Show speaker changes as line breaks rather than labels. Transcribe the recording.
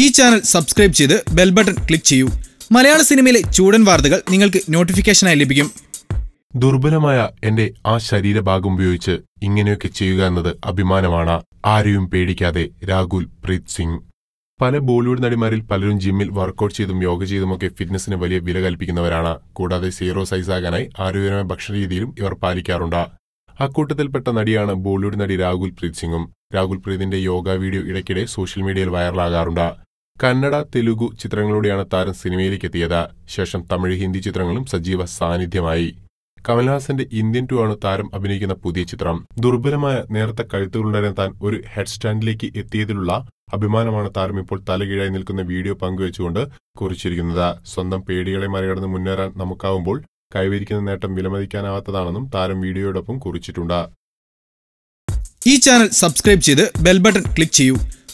ഈ channel subscribe ചെയ്ത് bell button click ചെയ്യൂ മലയാള സിനിമയിലെ ചൂടൻ വാർത്തകൾ
നിങ്ങൾക്ക് നോട്ടിഫിക്കേഷനായി ലഭിക്കും ദുർബലമായ എന്റെ ആ ശരീരഭാഗം ഉപയോഗിച്ച് ഇങ്ങനെയൊക്കെ ചെയ്യുക എന്നത് അഭിമാനമാണ് ആരെയും പേടിക്കാതെ രാഹുൽ പ്രീത് സിംഗ് പല ബോളിവുഡ് നടിമാരിൽ പലരും ജിമ്മിൽ വർക്കൗട്ട് ചെയ്തും യോഗ ചെയ്തുമൊക്കെ ഫിറ്റ്നസിന് വലിയ വില കൽപ്പിക്കുന്നവരാണ് കൂടാതെ സീറോ സൈസ് ആകാനായി ആരോഗ്യകരമായ രീതിയിലും ഇവർ പാലിക്കാറുണ്ട് അക്കൂട്ടത്തിൽപ്പെട്ട നടിയാണ് ബോളിവുഡ് നടി രാഹുൽ പ്രീത് സിംഗും രാഹുൽ പ്രീതിന്റെ യോഗ വീഡിയോ ഇടയ്ക്കിടെ സോഷ്യൽ മീഡിയയിൽ വൈറലാകാറുണ്ട് കന്നഡ തെലുഗു ചിത്രങ്ങളിലൂടെയാണ് താരം സിനിമയിലേക്ക് എത്തിയത് ശേഷം തമിഴ് ഹിന്ദി ചിത്രങ്ങളും സജീവ സാന്നിധ്യമായി കമൽഹാസന്റെ ഇന്ത്യൻ ടു ആണ് താരം അഭിനയിക്കുന്ന പുതിയ ചിത്രം ദുർബലമായ നേർത്ത കഴുത്തുകളുണ്ടായിരുന്ന താൻ ഒരു ഹെഡ് സ്റ്റാൻഡിലേക്ക് എത്തിയതിലുള്ള അഭിമാനമാണ് താരം ഇപ്പോൾ തലകീഴായി നിൽക്കുന്ന വീഡിയോ പങ്കുവെച്ചുകൊണ്ട് കുറിച്ചിരിക്കുന്നത് സ്വന്തം പേടികളെ മറികടന്ന് മുന്നേറാൻ നമുക്കാവുമ്പോൾ കൈവരിക്കുന്ന നേട്ടം വിലമതിക്കാനാവാത്തതാണെന്നും താരം വീഡിയോയോടൊപ്പം കുറിച്ചിട്ടുണ്ട് ഈ ചാനൽ സബ്സ്ക്രൈബ് ചെയ്ത് ബെൽബട്ടൺ ക്ലിക്ക് ചെയ്യൂ